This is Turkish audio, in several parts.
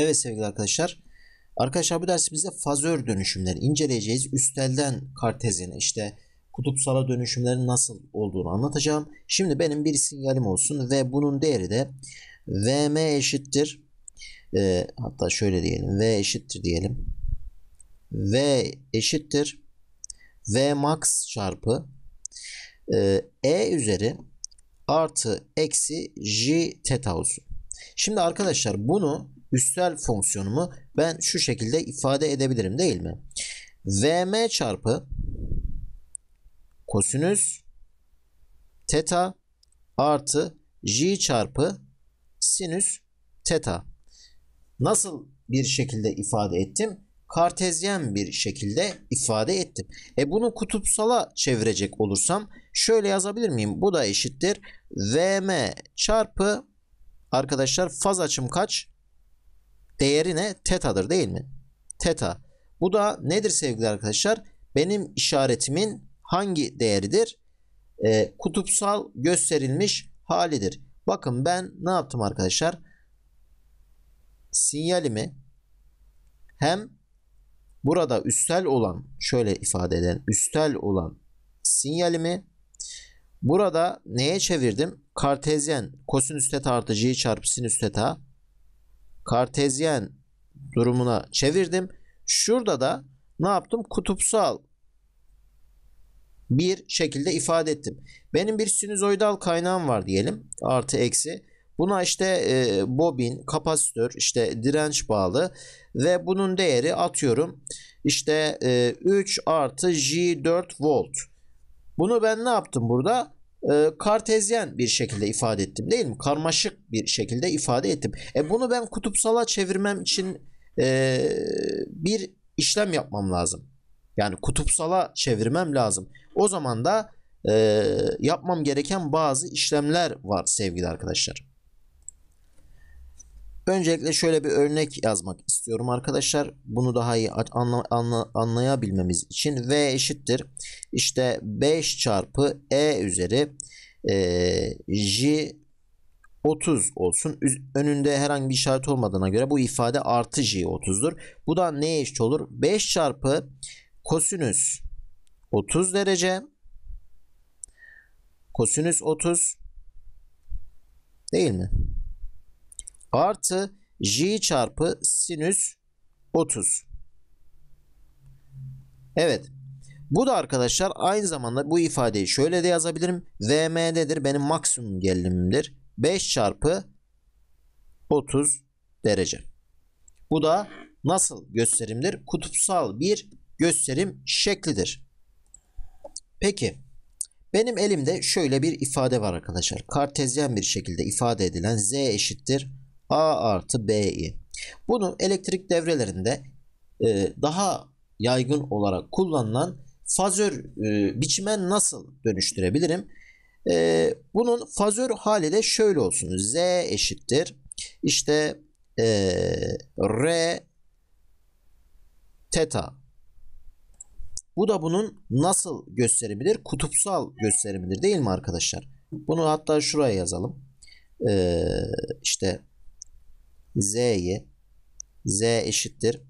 Evet sevgili arkadaşlar. Arkadaşlar bu dersimizde fazör dönüşümleri inceleyeceğiz. Üstelden kartezine işte kutupsala dönüşümlerin nasıl olduğunu anlatacağım. Şimdi benim bir sinyalim olsun ve bunun değeri de Vm eşittir. E, hatta şöyle diyelim. V eşittir diyelim. V eşittir. V max çarpı e, e üzeri artı eksi j teta olsun. Şimdi arkadaşlar bunu üstel fonksiyonumu ben şu şekilde ifade edebilirim değil mi? Vm çarpı kosinüs teta artı j çarpı sinüs teta. Nasıl bir şekilde ifade ettim? Kartezyen bir şekilde ifade ettim. E bunu kutupsala çevirecek olursam şöyle yazabilir miyim? Bu da eşittir. Vm çarpı arkadaşlar faz açım kaç? değeri ne? Teta'dır değil mi? Teta. Bu da nedir sevgili arkadaşlar? Benim işaretimin hangi değeridir? E, kutupsal gösterilmiş halidir. Bakın ben ne yaptım arkadaşlar? Sinyalimi hem burada üstel olan şöyle ifade eden üstel olan sinyalimi burada neye çevirdim? Kartezyen kosinüs teta artı g çarpı sinüs teta kartezyen durumuna çevirdim. Şurada da ne yaptım? Kutupsal bir şekilde ifade ettim. Benim bir sinüzoidal kaynağım var diyelim. Artı eksi. Buna işte e, bobin, kapasitör, işte direnç bağlı ve bunun değeri atıyorum işte e, 3 artı J4 volt. Bunu ben ne yaptım burada? e, kartezyen bir şekilde ifade ettim değil mi? Karmaşık bir şekilde ifade ettim. E bunu ben kutupsala çevirmem için e, bir işlem yapmam lazım. Yani kutupsala çevirmem lazım. O zaman da e, yapmam gereken bazı işlemler var sevgili arkadaşlar. Öncelikle şöyle bir örnek yazmak istiyorum arkadaşlar. Bunu daha iyi anla, anla, anlayabilmemiz için V eşittir. İşte 5 çarpı E üzeri e, J 30 olsun. Önünde herhangi bir işaret olmadığına göre bu ifade artı J 30'dur. Bu da neye eşit olur? 5 çarpı kosinüs 30 derece kosinüs 30 değil mi? artı j çarpı sinüs 30. Evet. Bu da arkadaşlar aynı zamanda bu ifadeyi şöyle de yazabilirim. VM'dedir. Benim maksimum gerilimimdir. 5 çarpı 30 derece. Bu da nasıl gösterimdir? Kutupsal bir gösterim şeklidir. Peki benim elimde şöyle bir ifade var arkadaşlar. Kartezyen bir şekilde ifade edilen z eşittir A artı B'yi. Bunu elektrik devrelerinde e, daha yaygın olarak kullanılan fazör e, biçime nasıl dönüştürebilirim? E, bunun fazör hali de şöyle olsun. Z eşittir. İşte e, R teta. Bu da bunun nasıl gösterimidir? Kutupsal gösterimidir değil mi arkadaşlar? Bunu hatta şuraya yazalım. E, işte işte z'yi z eşittir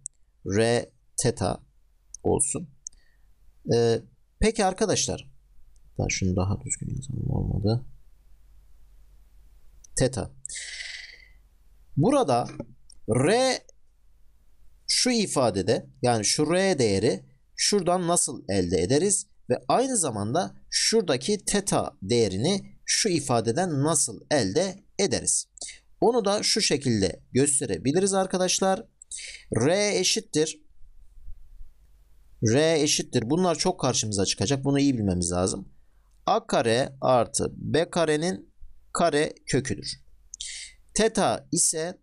r teta olsun. Ee, peki arkadaşlar ben şunu daha düzgün yazalım olmadı. Teta. Burada r şu ifadede yani şu r değeri şuradan nasıl elde ederiz ve aynı zamanda şuradaki teta değerini şu ifadeden nasıl elde ederiz? Onu da şu şekilde gösterebiliriz arkadaşlar. R eşittir. R eşittir. Bunlar çok karşımıza çıkacak. Bunu iyi bilmemiz lazım. A kare artı B karenin kare köküdür. Teta ise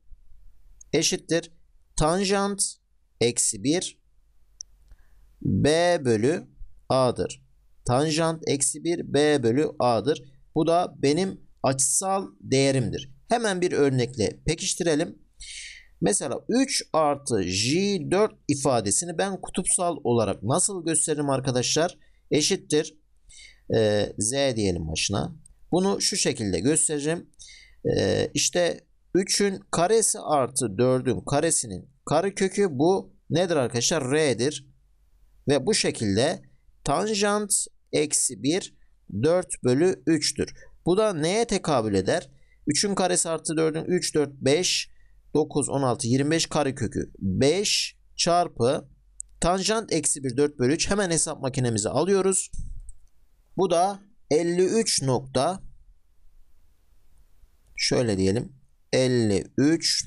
eşittir. Tanjant eksi 1 B bölü A'dır. Tanjant eksi 1 B bölü A'dır. Bu da benim açısal değerimdir. Hemen bir örnekle pekiştirelim. Mesela 3 artı J4 ifadesini ben kutupsal olarak nasıl gösteririm arkadaşlar? Eşittir. E, Z diyelim başına. Bunu şu şekilde göstereceğim. E, işte işte 3'ün karesi artı 4'ün karesinin karekökü bu nedir arkadaşlar? R'dir. Ve bu şekilde tanjant eksi 1 4 bölü 3'tür. Bu da neye tekabül eder? 3'ün karesi artı 4'ün 3, 4, 5, 9, 16, 25 kare kökü 5 çarpı tanjant eksi 1, 4 bölü 3 hemen hesap makinemizi alıyoruz. Bu da 53 nokta şöyle diyelim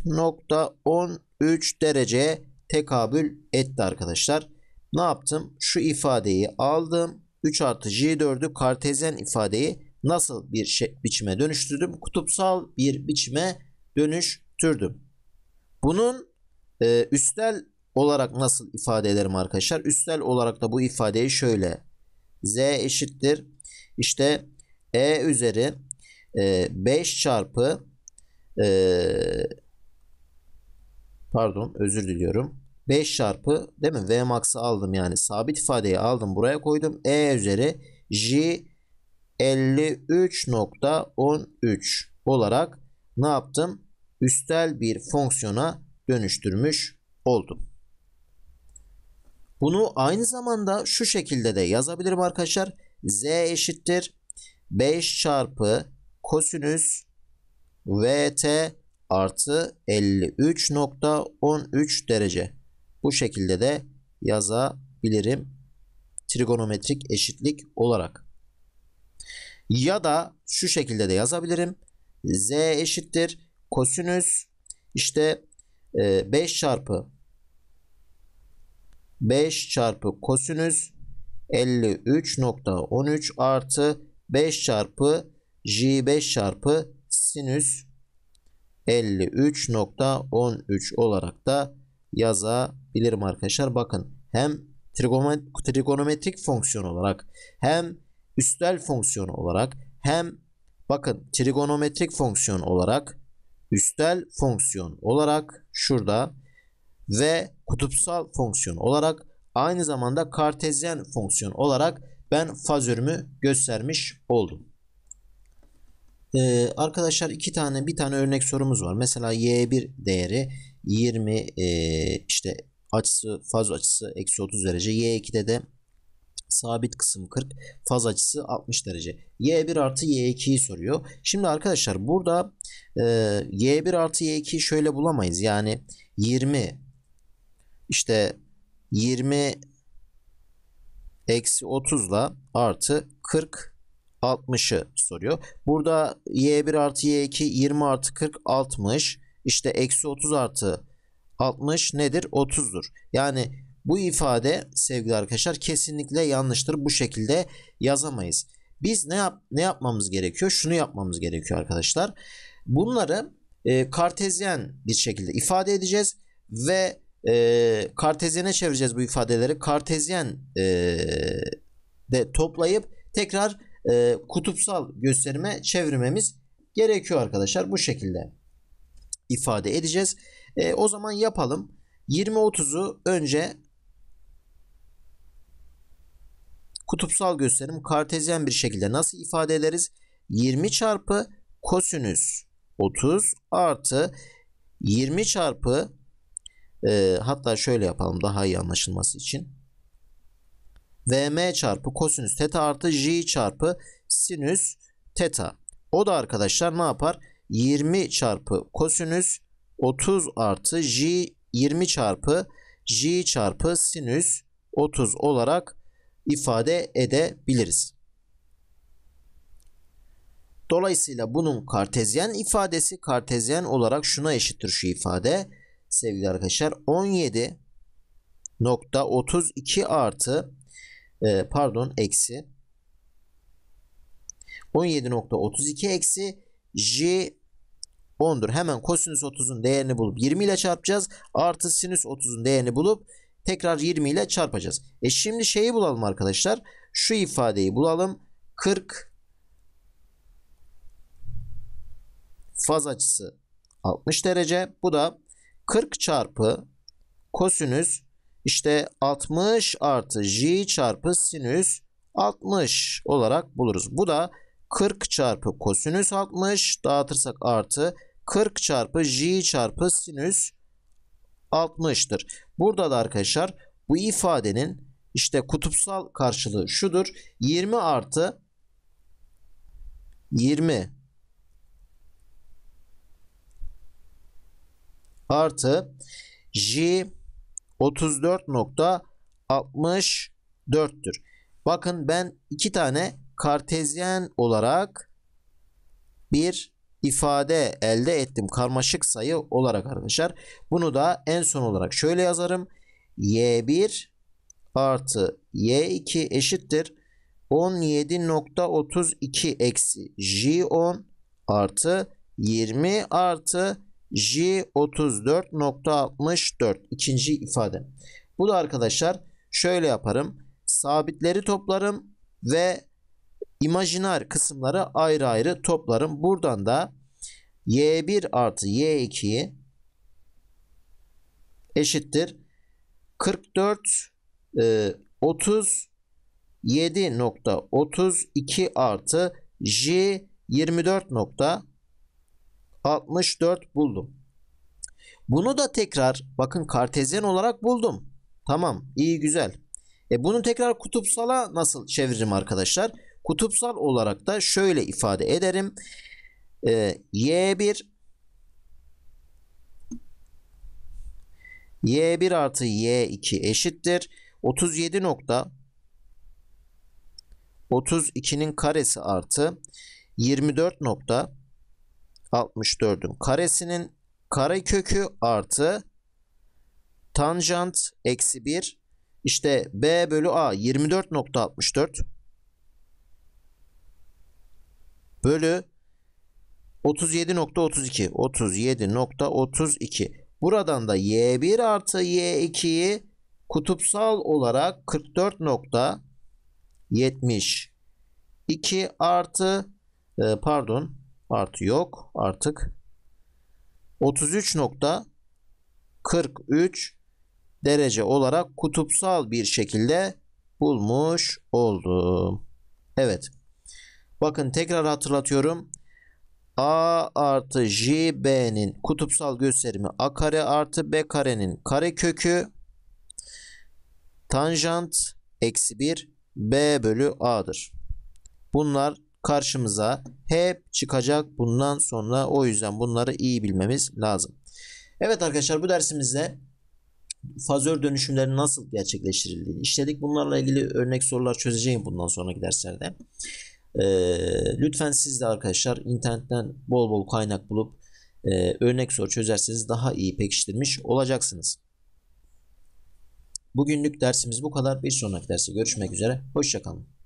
nokta 53.13 derece tekabül etti arkadaşlar. Ne yaptım? Şu ifadeyi aldım. 3 artı J4'ü kartezyen ifadeyi nasıl bir şey, biçime dönüştürdüm? Kutupsal bir biçime dönüştürdüm. Bunun e, üstel olarak nasıl ifade ederim arkadaşlar? Üstel olarak da bu ifadeyi şöyle z eşittir işte e üzeri e, 5 çarpı e, pardon özür diliyorum 5 çarpı değil mi v max'ı aldım yani sabit ifadeyi aldım buraya koydum e üzeri j 53.13 olarak ne yaptım? Üstel bir fonksiyona dönüştürmüş oldum. Bunu aynı zamanda şu şekilde de yazabilirim arkadaşlar. Z eşittir 5 çarpı kosinüs VT artı 53.13 derece. Bu şekilde de yazabilirim. Trigonometrik eşitlik olarak. Ya da şu şekilde de yazabilirim. Z eşittir kosinüs işte 5 e, çarpı 5 çarpı kosinüs 53.13 artı 5 çarpı j5 çarpı sinüs 53.13 olarak da yazabilirim arkadaşlar. Bakın hem trigonometrik fonksiyon olarak hem üstel fonksiyon olarak hem bakın trigonometrik fonksiyon olarak üstel fonksiyon olarak şurada ve kutupsal fonksiyon olarak aynı zamanda kartezyen fonksiyon olarak ben fazörümü göstermiş oldum. Ee, arkadaşlar iki tane bir tane örnek sorumuz var. Mesela y1 değeri 20 e, işte açısı faz açısı eksi 30 derece. Y2'de de sabit kısım 40, faz açısı 60 derece. Y1 artı Y2'yi soruyor. Şimdi arkadaşlar burada e, Y1 artı Y2'yi şöyle bulamayız. Yani 20 işte 20 eksi 30 ile artı 40 60'ı soruyor. Burada Y1 artı Y2 20 artı 40 60 işte eksi 30 artı 60 nedir? 30'dur. Yani bu ifade sevgili arkadaşlar kesinlikle yanlıştır. Bu şekilde yazamayız. Biz ne yap ne yapmamız gerekiyor? Şunu yapmamız gerekiyor arkadaşlar. Bunları e, kartezyen bir şekilde ifade edeceğiz ve e, kartezyene çevireceğiz bu ifadeleri. Kartezyen e, de toplayıp tekrar e, kutupsal gösterime çevirmemiz gerekiyor arkadaşlar. Bu şekilde ifade edeceğiz. E, o zaman yapalım. 20-30'u önce kutupsal gösterim kartezyen bir şekilde nasıl ifade ederiz? 20 çarpı kosinüs 30 artı 20 çarpı e, hatta şöyle yapalım daha iyi anlaşılması için. Vm çarpı kosinüs teta artı j çarpı sinüs teta. O da arkadaşlar ne yapar? 20 çarpı kosinüs 30 artı j 20 çarpı j çarpı sinüs 30 olarak ifade edebiliriz. Dolayısıyla bunun kartezyen ifadesi kartezyen olarak şuna eşittir şu ifade. Sevgili arkadaşlar 17.32 artı e, pardon eksi 17.32 eksi j 10'dur. Hemen kosinüs 30'un değerini bulup 20 ile çarpacağız. Artı sinüs 30'un değerini bulup Tekrar 20 ile çarpacağız. E şimdi şeyi bulalım arkadaşlar. Şu ifadeyi bulalım. 40 faz açısı 60 derece. Bu da 40 çarpı kosinüs işte 60 artı j çarpı sinüs 60 olarak buluruz. Bu da 40 çarpı kosinüs 60 dağıtırsak artı 40 çarpı j çarpı sinüs 60'tır. Burada da arkadaşlar bu ifadenin işte kutupsal karşılığı şudur. 20 artı 20 artı J 34.64'tür. Bakın ben iki tane kartezyen olarak bir ifade elde ettim karmaşık sayı olarak arkadaşlar. Bunu da en son olarak şöyle yazarım. Y1 artı Y2 eşittir. 17.32 eksi J10 artı 20 artı J34.64 ikinci ifade. Bu da arkadaşlar şöyle yaparım. Sabitleri toplarım ve Imajiner kısımları ayrı ayrı toplarım. Buradan da y1 artı y2 eşittir 44 e, 30 7.32 artı j 24.64 buldum. Bunu da tekrar bakın kartezyen olarak buldum. Tamam iyi güzel. E bunu tekrar kutupsala nasıl çeviririm arkadaşlar? Kutupsal olarak da şöyle ifade ederim. Ee, Y1 Y1 artı Y2 eşittir. 37 nokta 32'nin karesi artı 24 nokta 64'ün karesinin karekökü artı tanjant eksi 1 işte B bölü A 24.64 bölü 37.32 37.32 buradan da y1 artı y2'yi kutupsal olarak 44.72 artı e, pardon artı yok artık 33.43 derece olarak kutupsal bir şekilde bulmuş oldum. Evet. Bakın tekrar hatırlatıyorum. A artı JB'nin kutupsal gösterimi A kare artı B karenin kare kökü tanjant eksi 1 B bölü A'dır. Bunlar karşımıza hep çıkacak bundan sonra o yüzden bunları iyi bilmemiz lazım. Evet arkadaşlar bu dersimizde fazör dönüşümleri nasıl gerçekleştirildiğini işledik. Bunlarla ilgili örnek sorular çözeceğim bundan sonraki derslerde. Ee, lütfen siz de arkadaşlar internetten bol bol kaynak bulup e, örnek soru çözerseniz daha iyi pekiştirmiş olacaksınız. Bugünlük dersimiz bu kadar. Bir sonraki derste görüşmek üzere. Hoşçakalın.